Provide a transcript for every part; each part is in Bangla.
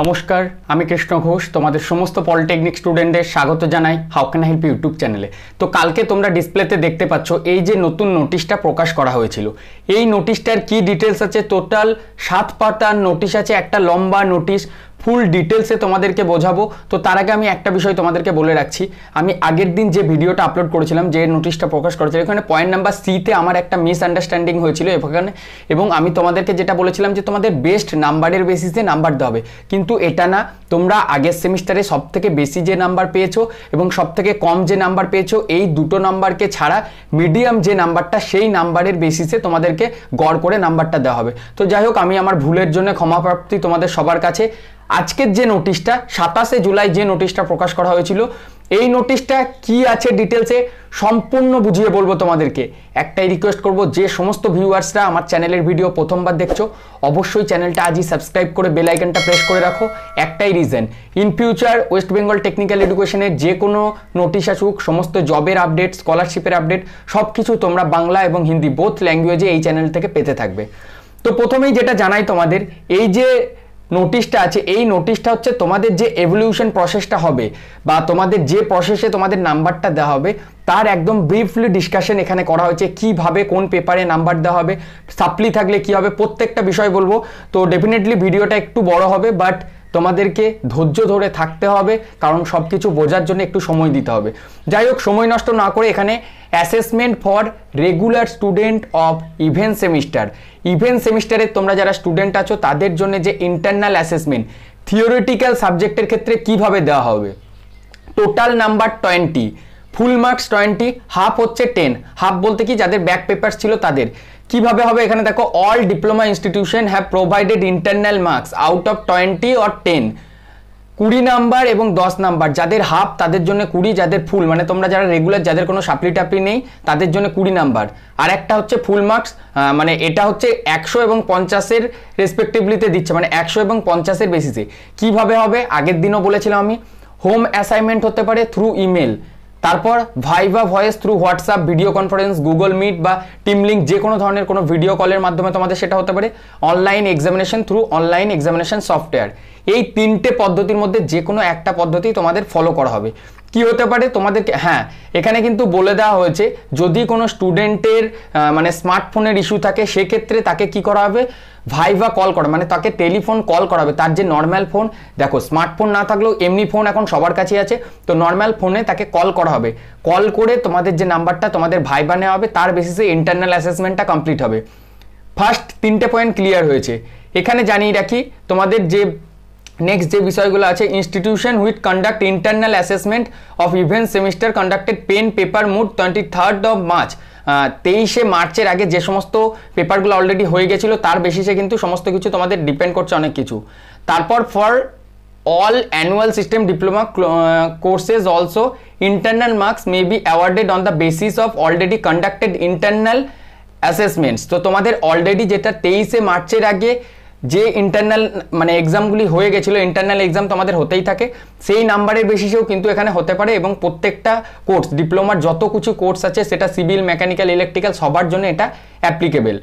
নমস্কার আমি কৃষ্ণ ঘোষ তোমাদের সমস্ত পলিটেকনিক স্টুডেন্টদের স্বাগত জানাই হাউ ক্যান হেল্প ইউটিউব চ্যানেলে তো কালকে তোমরা ডিসপ্লেতে দেখতে পাচ্ছ এই যে নতুন নোটিশটা প্রকাশ করা হয়েছিল এই নোটিশটার কি ডিটেলস আছে টোটাল সাত পাতার নোটিশ আছে একটা লম্বা নোটিশ ফুল ডিটেলসে তোমাদেরকে বোঝাবো তো তার আগে আমি একটা বিষয় তোমাদেরকে বলে রাখছি আমি আগের দিন যে ভিডিওটা আপলোড করেছিলাম যে নোটিশটা প্রকাশ করেছিল এখানে পয়েন্ট নাম্বার সিতে আমার একটা মিসআন্ডারস্ট্যান্ডিং হয়েছিল এখানে এবং আমি তোমাদেরকে যেটা বলেছিলাম যে তোমাদের বেস্ট নাম্বারের বেসিসে নাম্বার দেওয়া হবে কিন্তু এটা না তোমরা আগের সেমিস্টারে সব থেকে বেশি যে নাম্বার পেয়েছো এবং সব থেকে কম যে নাম্বার পেয়েছো এই দুটো নাম্বারকে ছাড়া মিডিয়াম যে নাম্বারটা সেই নাম্বারের বেসিসে তোমাদেরকে গড় করে নাম্বারটা দেওয়া হবে তো যাই হোক আমি আমার ভুলের জন্য ক্ষমাপ্রাপ্তি তোমাদের সবার কাছে আজকের যে নোটিশটা সাতাশে জুলাই যে নোটিশটা প্রকাশ করা হয়েছিল এই নোটিশটা কি আছে ডিটেলসে সম্পূর্ণ বুঝিয়ে বলবো তোমাদেরকে একটাই রিকোয়েস্ট করব যে সমস্ত ভিউয়ার্সরা আমার চ্যানেলের ভিডিও প্রথমবার দেখছো অবশ্যই চ্যানেলটা আজই সাবস্ক্রাইব করে বেল আইকনটা প্রেস করে রাখো একটাই reason in future West Bengal technical এডুকেশনের যে কোনো নোটিশ আসুক সমস্ত জবের আপডেট স্কলারশিপের আপডেট সব কিছু তোমরা বাংলা এবং হিন্দি বোথ ল্যাঙ্গুয়েজে এই চ্যানেল থেকে পেতে থাকবে তো প্রথমেই যেটা জানাই তোমাদের এই যে নোটিশটা আছে এই নোটিশটা হচ্ছে তোমাদের যে এভলিউশন প্রসেসটা হবে বা তোমাদের যে প্রসেসে তোমাদের নাম্বারটা দেওয়া হবে তার একদম ব্রিফলি ডিসকাশন এখানে করা হয়েছে কিভাবে কোন পেপারে নাম্বার দেওয়া হবে সাপ্লি থাকলে কি হবে প্রত্যেকটা বিষয় বলবো তো ডেফিনেটলি ভিডিওটা একটু বড় হবে বাট তোমাদেরকে ধৈর্য ধরে থাকতে হবে কারণ সব কিছু বোঝার জন্য একটু সময় দিতে হবে যাই হোক সময় নষ্ট না করে এখানে assessment for regular student of even semester even সেমিস্টারে তোমরা যারা স্টুডেন্ট আছো তাদের জন্য যে ইন্টারনাল অ্যাসেসমেন্ট থিওরিটিক্যাল সাবজেক্টের ক্ষেত্রে কিভাবে দেওয়া হবে total number twenty full marks twenty half হচ্ছে টেন হাফ বলতে কি যাদের ব্যাক পেপার ছিল তাদের কিভাবে হবে এখানে দেখো all diploma institution have provided internal marks out of twenty or ten কুড়ি নাম্বার এবং দশ নাম্বার যাদের হাফ তাদের জন্য কুড়ি যাদের ফুল মানে তোমরা যারা রেগুলার যাদের কোনো সাপলি টাপলি নেই তাদের জন্য কুড়ি নাম্বার আর একটা হচ্ছে ফুল মার্কস মানে এটা হচ্ছে একশো এবং পঞ্চাশের রেসপেক্টিভলিতে দিচ্ছে মানে একশো এবং পঞ্চাশের বেসিসে কিভাবে হবে আগের দিনও বলেছিলাম আমি হোম অ্যাসাইনমেন্ট হতে পারে থ্রু ইমেল তারপর viva voce through WhatsApp video conference Google Meet বা টিম লিঙ্ক যে কোনো ধরনের কোনো ভিডিও কলের মাধ্যমে তোমাদের সেটা হতে পারে online examination through online examination software এই তিনটে পদ্ধতির মধ্যে যে কোনো একটা পদ্ধতি তোমাদের ফলো করা হবে কি হতে পারে তোমাদেরকে হ্যাঁ এখানে কিন্তু বলে দেওয়া হয়েছে যদি কোনো স্টুডেন্টের মানে স্মার্টফোনের ইস্যু থাকে সেক্ষেত্রে তাকে কি করা হবে ভাইভা কল করা মানে তাকে টেলিফোন কল করা হবে তার যে নর্ম্যাল ফোন দেখো স্মার্টফোন না থাকলেও এমনি ফোন এখন সবার কাছে আছে তো নর্ম্যাল ফোনে তাকে কল করা হবে কল করে তোমাদের যে নাম্বারটা তোমাদের ভাইভা নেওয়া হবে তার বেসিসে ইন্টারনাল অ্যাসেসমেন্টটা কমপ্লিট হবে ফার্স্ট তিনটে পয়েন্ট ক্লিয়ার হয়েছে এখানে জানিয়ে রাখি তোমাদের যে নেক্সট যে বিষয়গুলো আছে institution with conduct internal assessment of even semester conducted pen paper mode twenty third of March তেইশে মার্চের আগে যে সমস্ত পেপারগুলো অলরেডি হয়ে গেছিলো তার বেসিসে কিন্তু সমস্ত কিছু তোমাদের ডিপেন্ড করছে অনেক কিছু তারপর for all annual system diploma courses also internal marks may be awarded on the basis of already conducted internal assessments তো তোমাদের অলরেডি যেটা তেইশে মার্চের আগে যে ইন্টারনাল মানে এক্সামগুলি হয়ে গেছিলো ইন্টারনাল এক্সাম তো আমাদের হতেই থাকে সেই নাম্বারের বেসিসেও কিন্তু এখানে হতে পারে এবং প্রত্যেকটা কোর্স ডিপ্লোমার যত কিছু কোর্স আছে সেটা সিভিল মেকানিক্যাল ইলেকট্রিক্যাল সবার জন্য এটা অ্যাপ্লিকেবেল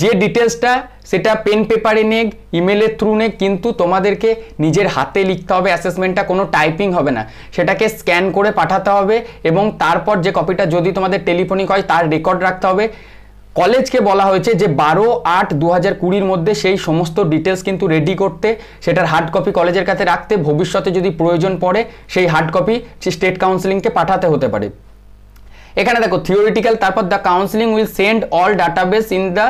যে ডিটেলসটা সেটা পেন পেপারে নেক ইমেলের থ্রু নেক কিন্তু তোমাদেরকে নিজের হাতে লিখতে হবে অ্যাসেসমেন্টটা কোনো টাইপিং হবে না সেটাকে স্ক্যান করে পাঠাতে হবে এবং তারপর যে কপিটা যদি তোমাদের টেলিফোনিক হয় তার রেকর্ড রাখতে হবে কলেজকে বলা হয়েছে যে বারো আট দু হাজার কুড়ির মধ্যে সেই সমস্ত ডিটেলস কিন্তু রেডি করতে সেটার হার্ড কপি কলেজের কাছে রাখতে ভবিষ্যতে যদি প্রয়োজন পড়ে সেই হার্ড কপি স্টেট কাউন্সিলিংকে পাঠাতে হতে পারে এখানে দেখো থিওরিটিক্যাল তারপর the counselling will send all database in the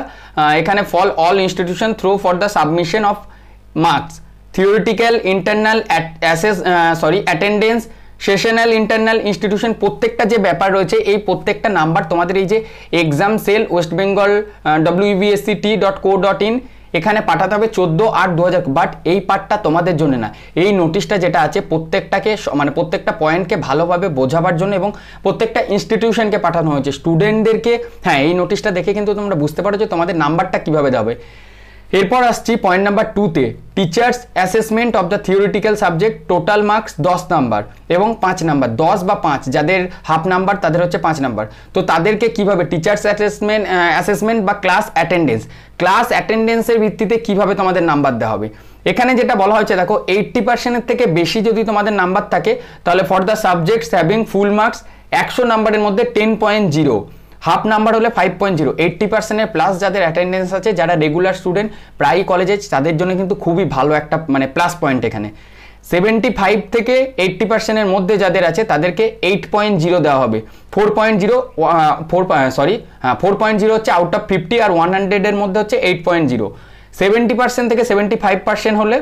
এখানে for all institution through for the submission of marks theoretical internal assess sorry attendance sessional internal institution প্রত্যেকটা যে ব্যাপার রয়েছে এই প্রত্যেকটা নাম্বার তোমাদের এই যে exam cell West Bengal WBSC T dot co dot in এখানে পাঠাতে হবে চোদ্দো আট দু বাট এই পার্টটা তোমাদের জন্য না এই নোটিশটা যেটা আছে প্রত্যেকটাকে মানে প্রত্যেকটা পয়েন্টকে ভালোভাবে বোঝাবার জন্য এবং প্রত্যেকটা ইনস্টিটিউশনকে পাঠানো হয়েছে স্টুডেন্টদেরকে হ্যাঁ এই নোটিশটা দেখে কিন্তু তোমরা বুঝতে পারো যে তোমাদের নাম্বারটা কীভাবে দেবে এরপর আসছি পয়েন্ট নাম্বার টুতে teachers assessment of the theoretical subject total marks দশ নাম্বার এবং পাঁচ নাম্বার দশ বা পাঁচ যাদের হাফ নাম্বার তাদের হচ্ছে পাঁচ নাম্বার তো তাদেরকে কিভাবে টিচার্স অ্যাসেসমেন্ট অ্যাসেসমেন্ট বা ক্লাস অ্যাটেন্ডেন্স ক্লাস অ্যাটেন্ডেন্সের ভিত্তিতে কিভাবে তোমাদের নাম্বার দেওয়া হবে এখানে যেটা বলা হয়েছে দেখো এইট্টি পার্সেন্টের থেকে বেশি যদি তোমাদের নাম্বার থাকে তাহলে for the subjects having full marks একশো নাম্বারের মধ্যে ten point zero half number হলে ফাইভ পয়েন্ট জিরো এইটটি পার্সেন্টের প্লাস যাদের অ্যাটেন্ডেন্স আছে যারা রেগুলার স্টুডেন্ট প্রায় কলেজে তাদের জন্য কিন্তু খুবই ভালো একটা মানে প্লাস পয়েন্ট এখানে সেভেন্টি ফাইভ থেকে এইটটি পার্সেন্টের মধ্যে যাদের আছে তাদেরকে এইট পয়েন্ট জিরো দেওয়া হবে four point zero four sorry হ্যাঁ ফোর পয়েন্ট জিরো হচ্ছে আউট অফ ফিফটি আর ওয়ান হান্ড্রেডের মধ্যে হচ্ছে eight point zero seventy percent থেকে সেভেন্টি ফাইভ পার্সেন্ট হলে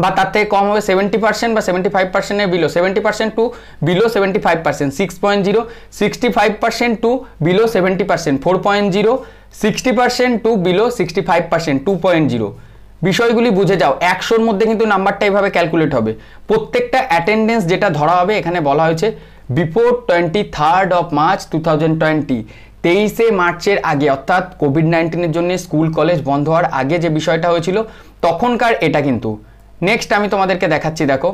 বা তার থেকে কম হবে সেভেন্টি পার্সেন্ট বা সেভেন্টি ফাইভ পার্সেন্টের below seventy percent to below seventy five percent six point zero sixty five percent to below seventy percent four point zero sixty percent to below sixty five percent two point zero বিষয়গুলি বুঝে যাও একশোর মধ্যে কিন্তু নাম্বারটা এইভাবে ক্যালকুলেট হবে প্রত্যেকটা অ্যাটেন্ডেন্স যেটা ধরা হবে এখানে বলা হয়েছে before twenty third of March two thousand twenty তেইশে মার্চের আগে অর্থাৎ কোভিড নাইন্টিনের জন্য স্কুল কলেজ বন্ধ হওয়ার আগে যে বিষয়টা হয়েছিল তখনকার এটা কিন্তু নেক্সট আমি তোমাদেরকে দেখাচ্ছি দেখো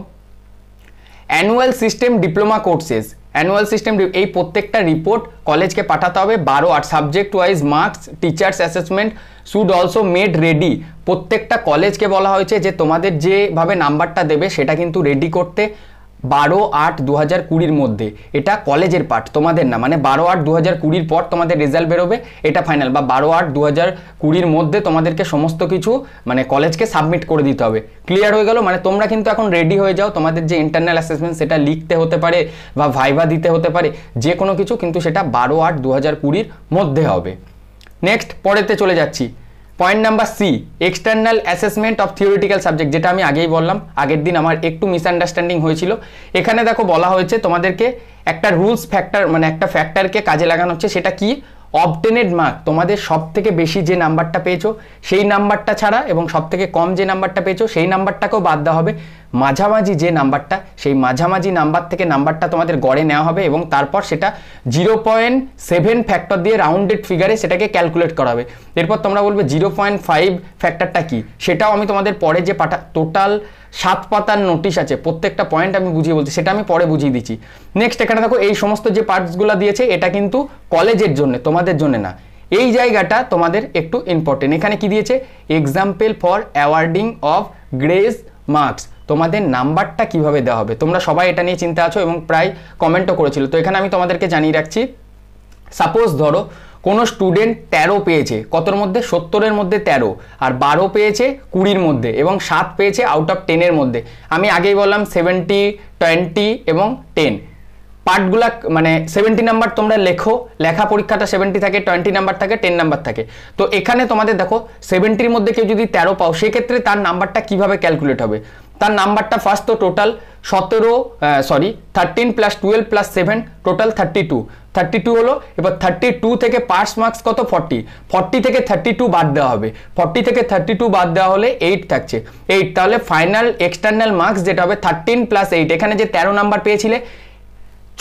annual system diploma courses annual system এই প্রত্যেকটা রিপোর্ট কলেজকে পাঠাতে হবে বারো আর subject wise marks teachers assessment should also made ready প্রত্যেকটা কলেজকে বলা হয়েছে যে তোমাদের যেভাবে নাম্বারটা দেবে সেটা কিন্তু রেডি করতে বারো আট দু হাজার কুড়ির মধ্যে এটা কলেজের পার্ট তোমাদের না মানে বারো আট দু হাজার কুড়ির পর তোমাদের রেজাল্ট বেরোবে এটা ফাইনাল বা বারো আট দু হাজার কুড়ির মধ্যে তোমাদেরকে সমস্ত কিছু মানে কলেজকে সাবমিট করে দিতে হবে ক্লিয়ার হয়ে গেল মানে তোমরা কিন্তু এখন রেডি হয়ে যাও তোমাদের যে ইন্টারনাল অ্যাসেসমেন্ট সেটা লিখতে হতে পারে বা ভাইভা দিতে হতে পারে যে কোনো কিছু কিন্তু সেটা বারো আট দু হাজার কুড়ির মধ্যে হবে নেক্সট পরেতে চলে যাচ্ছি point number C external assessment of theoretical subject যেটা আমি আগেই বললাম আগের দিন আমার একটু মিসআন্ডারস্ট্যান্ডিং হয়েছিল এখানে দেখো বলা হয়েছে তোমাদেরকে একটা রুলস ফ্যাক্টর মানে একটা ফ্যাক্টরকে কাজে লাগানো হচ্ছে সেটা কি অবটেনেড মার্ক তোমাদের সব থেকে বেশি যে নাম্বারটা পেয়েছো সেই নাম্বারটা ছাড়া এবং সব থেকে কম যে নাম্বারটা পেয়েছো সেই নাম্বারটাকেও বাদ দেওয়া হবে মাঝামাঝি যে নাম্বারটা সেই মাঝামাঝি নাম্বার থেকে নাম্বারটা তোমাদের গড়ে নেওয়া হবে এবং তারপর সেটা জিরো পয়েন্ট সেভেন ফ্যাক্টর দিয়ে রাউন্ডেড ফিগারে সেটাকে ক্যালকুলেট করা হবে এরপর তোমরা বলবে জিরো পয়েন্ট ফাইভ ফ্যাক্টরটা কী সেটাও আমি তোমাদের পরে যে পাঠা টোটাল সাত পাতার নোটিশ আছে প্রত্যেকটা পয়েন্ট আমি বুঝিয়ে বলছি সেটা আমি পরে বুঝিয়ে দিচ্ছি নেক্সট এখানে দেখো এই সমস্ত যে পার্টসগুলো দিয়েছে এটা কিন্তু কলেজের জন্য তোমাদের জন্য না এই জায়গাটা তোমাদের একটু ইম্পর্টেন্ট এখানে কি দিয়েছে example for awarding of grace marks তোমাদের নাম্বারটা কিভাবে দেওয়া হবে তোমরা সবাই এটা নিয়ে চিন্তা আছো এবং প্রায় কমেন্টও করেছিল তো এখানে আমি তোমাদেরকে জানিয়ে রাখছি সাপোজ ধরো কোনো স্টুডেন্ট তেরো পেয়েছে কতর মধ্যে সত্তরের মধ্যে তেরো আর বারো পেয়েছে কুড়ির মধ্যে এবং সাত পেয়েছে আউট অফ টেনের মধ্যে আমি আগেই বললাম সেভেন্টি টোয়েন্টি এবং টেন পার্টগুলা মানে সেভেন্টি নাম্বার তোমরা লেখো লেখা পরীক্ষাটা সেভেন্টি থাকে টোয়েন্টি নাম্বার থাকে টেন নাম্বার থাকে তো এখানে তোমাদের দেখো সেভেন্টির মধ্যে কেউ যদি তেরো পাও সেক্ষেত্রে তার নাম্বারটা কিভাবে ক্যালকুলেট হবে তার নাম্বারটা ফার্স্ট তো টোটাল সতেরো sorry thirteen plus twelve plus seven total thirty two thirty two হলো এবার থার্টি টু থেকে পার্স মার্কস কত ফর্টি ফর্টি থেকে থার্টি টু বাদ দেওয়া হবে ফর্টি থেকে থার্টি টু বাদ দেওয়া হলে এইট থাকছে এইট তাহলে ফাইনাল এক্সটার্নাল মার্কস যেটা হবে থার্টিন প্লাস এইট এখানে যে তেরো নাম্বার পেয়েছিলে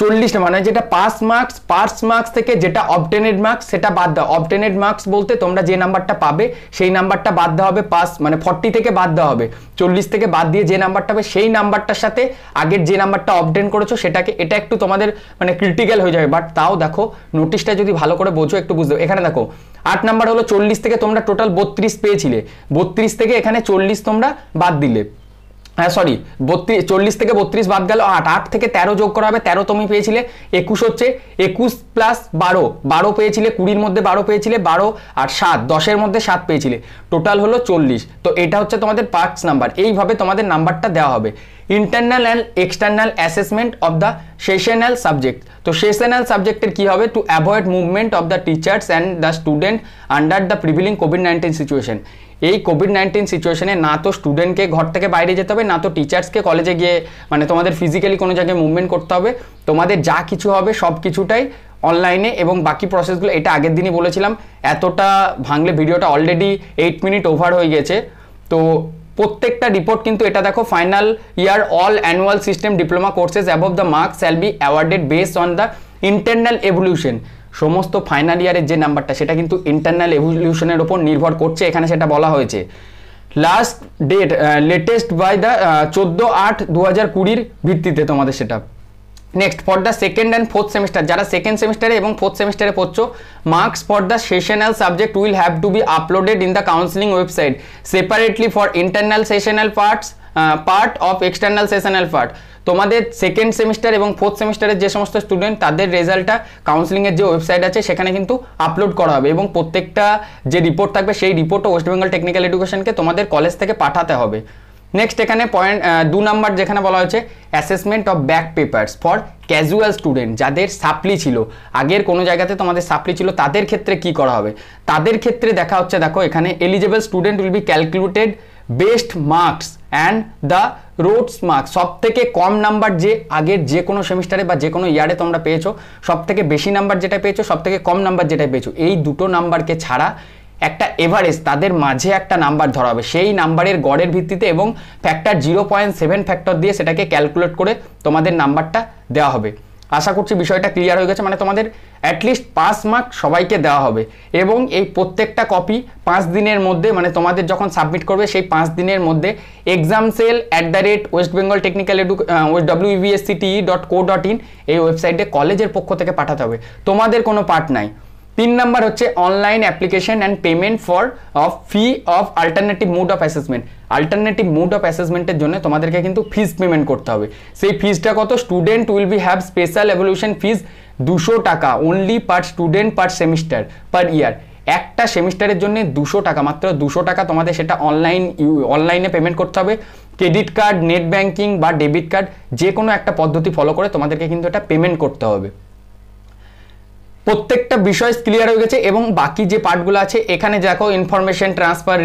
চল্লিশ মানে যেটা পাস মার্কস পার্স মার্কস থেকে যেটা অবটেনেড মার্কস সেটা বাদ দাও অবটেনেড মার্কস বলতে তোমরা যে নাম্বারটা পাবে সেই নাম্বারটা বাদ দেওয়া হবে পাস মানে ফর্টি থেকে বাদ দেওয়া হবে চল্লিশ থেকে বাদ দিয়ে যে নাম্বারটা হবে সেই নাম্বারটার সাথে আগের যে নাম্বারটা অবটেন করেছো সেটাকে এটা একটু তোমাদের মানে ক্রিটিক্যাল হয়ে যাবে বাট তাও দেখো নোটিশটা যদি ভালো করে বোঝো একটু বুঝতে এখানে দেখো আট নাম্বার হলো চল্লিশ থেকে তোমরা টোটাল বত্রিশ পেয়েছিলে বত্রিশ থেকে এখানে চল্লিশ তোমরা বাদ দিলে হ্যাঁ সরি বত্রিশ চল্লিশ থেকে বত্রিশ বাদ গেল আট আট থেকে তেরো যোগ করা হবে তেরো তুমি পেয়েছিলে একুশ হচ্ছে একুশ প্লাস বারো বারো পেয়েছিলে কুড়ির মধ্যে বারো পেয়েছিলে বারো আর সাত দশের মধ্যে সাত পেয়েছিলে টোটাল হলো চল্লিশ তো এটা হচ্ছে তোমাদের পার্টস নাম্বার এইভাবে তোমাদের নাম্বারটা দেওয়া হবে internal and external assessment of the sessional subject তো সেশনাল সাবজেক্টের কী হবে to avoid movement of the teachers and the student under the prevailing COVID nineteen situation এই কোভিড নাইন্টিন সিচুয়েশনে না তো স্টুডেন্টকে ঘর থেকে বাইরে যেতে হবে না তো টিচার্সকে কলেজে গিয়ে মানে তোমাদের ফিজিক্যালি কোনো জায়গায় মুভমেন্ট করতে হবে তোমাদের যা কিছু হবে সব কিছুটাই অনলাইনে এবং বাকি প্রসেসগুলো এটা আগের দিনই বলেছিলাম এতটা ভাঙলে ভিডিওটা অলরেডি এইট মিনিট ওভার হয়ে গেছে তো প্রত্যেকটা রিপোর্ট কিন্তু এটা দেখো final year all annual system diploma courses above the marks shall be awarded based on the internal evaluation সমস্ত ফাইনাল ইয়ারের যে নাম্বারটা সেটা কিন্তু ইন্টারনাল এভলিউশনের ওপর নির্ভর করছে এখানে সেটা বলা হয়েছে last date latest by the চোদ্দো আট দু হাজার কুড়ির ভিত্তিতে তোমাদের সেটা next for the second and fourth semester যারা সেকেন্ড সেমিস্টারে এবং ফোর্থ সেমিস্টারে পড়ছো marks for the sessional subject will have to be uploaded in the counselling website separately for internal sessional parts part of external sessional part তোমাদের সেকেন্ড সেমিস্টার এবং ফোর্থ সেমিস্টারের যে সমস্ত স্টুডেন্ট তাদের রেজাল্টটা কাউন্সিলিংয়ের যে ওয়েবসাইট আছে সেখানে কিন্তু আপলোড করা হবে এবং প্রত্যেকটা যে রিপোর্ট থাকবে সেই রিপোর্টও ওয়েস্ট বেঙ্গল টেকনিক্যাল এডুকেশনকে তোমাদের কলেজ থেকে পাঠাতে হবে নেক্সট এখানে পয়েন্ট দু নম্বর যেখানে বলা হয়েছে assessment of back papers for casual student যাদের সাপ্লি ছিল আগের কোনো জায়গাতে তোমাদের সাপ্লি ছিল তাদের ক্ষেত্রে কি করা হবে তাদের ক্ষেত্রে দেখা হচ্ছে দেখো এখানে eligible student will be calculated best marks and the roads marks সব থেকে কম নাম্বার যে আগের যে কোনো সেমিস্টারে বা যে কোনো ইয়ারে তোমরা পেয়েছো সব থেকে বেশি নাম্বার যেটা পেয়েছো সব থেকে কম নাম্বার যেটা পেয়েছো এই দুটো নাম্বারকে ছাড়া একটা এভারেজ তাদের মাঝে একটা নাম্বার ধরা হবে সেই নাম্বারের গড়ের ভিত্তিতে এবং factor zero point seven factor দিয়ে সেটাকে ক্যালকুলেট করে তোমাদের নাম্বারটা দেওয়া হবে আশা করছি বিষয়টা ক্লিয়ার হয়ে গেছে মানে তোমাদের অ্যাটলিস্ট পাস মার্ক সবাইকে দেওয়া হবে এবং এই প্রত্যেকটা কপি পাঁচ দিনের মধ্যে মানে তোমাদের যখন সাবমিট করবে সেই পাঁচ দিনের মধ্যে exam cell at the rate West Bengal technical edu WBSCTE dot co dot in এই ওয়েবসাইটে কলেজের পক্ষ থেকে পাঠাতে হবে তোমাদের কোনো পার্ট নাই তিন নাম্বার হচ্ছে online application and payment for of fee of alternative mode of assessment alternative mode of অ্যাসেসমেন্টের জন্য তোমাদেরকে কিন্তু ফিজ পেমেন্ট করতে হবে সেই ফিজটা কত student will be have special evaluation fees দুশো টাকা only per student per semester per year একটা সেমিস্টারের জন্য দুশো টাকা মাত্র দুশো টাকা তোমাদের সেটা অনলাইন অনলাইনে পেমেন্ট করতে হবে ক্রেডিট কার্ড নেট ব্যাঙ্কিং বা ডেবিট কার্ড যে কোনো একটা পদ্ধতি ফলো করে তোমাদেরকে কিন্তু এটা পেমেন্ট করতে হবে প্রত্যেকটা বিষয় ক্লিয়ার হয়ে গেছে এবং বাকি যে পার্টগুলো আছে এখানে দেখো ইনফরমেশন ট্রান্সফার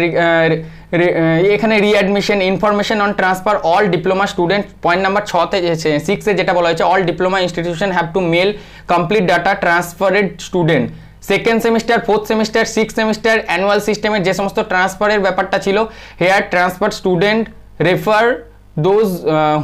এখানে readmission information on transfer all diploma student point number ছতে সিক্সে যেটা বলা হয়েছে all diploma institution have to mail complete data transferred student second semester fourth semester six semester annual সিস্টেমের যে সমস্ত ট্রান্সফারের ব্যাপারটা ছিল here transfer student refer those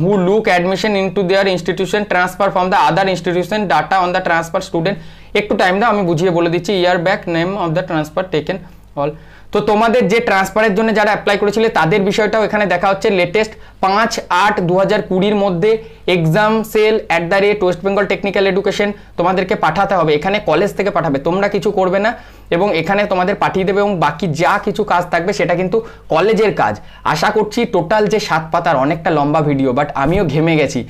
who look admission into their institution transfer from the other institution data on the transfer student একটু টাইম দাও আমি বুঝিয়ে বলে দিচ্ছি year back name of the transfer taken all তো তোমাদের যে ট্রান্সফারের জন্য যারা অ্যাপ্লাই করেছিলে তাদের বিষয়টাও এখানে দেখা হচ্ছে লেটেস্ট পাঁচ আট দু হাজার কুড়ির মধ্যে exam cell at the rate West Bengal technical education তোমাদেরকে পাঠাতে হবে এখানে কলেজ থেকে পাঠাবে তোমরা কিছু করবে না এবং এখানে তোমাদের পাঠিয়ে দেবে এবং বাকি যা কিছু কাজ থাকবে সেটা কিন্তু কলেজের কাজ আশা করছি টোটাল যে সাত পাতার অনেকটা লম্বা ভিডিও বাট আমিও ঘেমে গেছি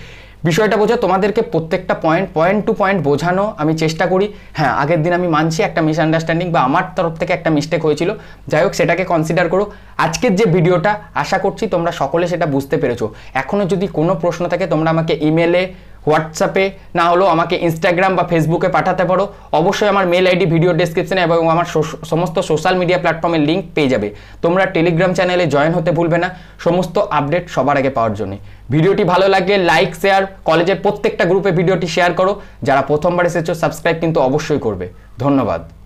বিষয়টা বোঝা তোমাদেরকে প্রত্যেকটা পয়েন্ট পয়েন্ট টু পয়েন্ট বোঝানো আমি চেষ্টা করি হ্যাঁ আগের দিন আমি মানছি একটা মিসআন্ডারস্ট্যান্ডিং বা আমার তরফ থেকে একটা মিস্টেক হয়েছিল যাই হোক সেটাকে কনসিডার করো আজকের যে ভিডিওটা আশা করছি তোমরা সকলে সেটা বুঝতে পেরেছো এখনও যদি কোনো প্রশ্ন থাকে তোমরা আমাকে ইমেলে হোয়াটসঅ্যাপে না হলেও আমাকে ইনস্টাগ্রাম বা ফেসবুকে পাঠাতে পারো অবশ্যই আমার মেল আইডি ভিডিও ডিসক্রিপশানে এবং আমার সমস্ত সোশ্যাল মিডিয়া প্ল্যাটফর্মের লিঙ্ক পেয়ে যাবে তোমরা টেলিগ্রাম চ্যানেলে জয়েন হতে ভুলবে না সমস্ত আপডেট সবার আগে পাওয়ার জন্য ভিডিওটি ভালো লাগলে লাইক শেয়ার কলেজের প্রত্যেকটা গ্রুপে ভিডিওটি শেয়ার করো যারা প্রথমবার এসেছো সাবস্ক্রাইব কিন্তু অবশ্যই করবে ধন্যবাদ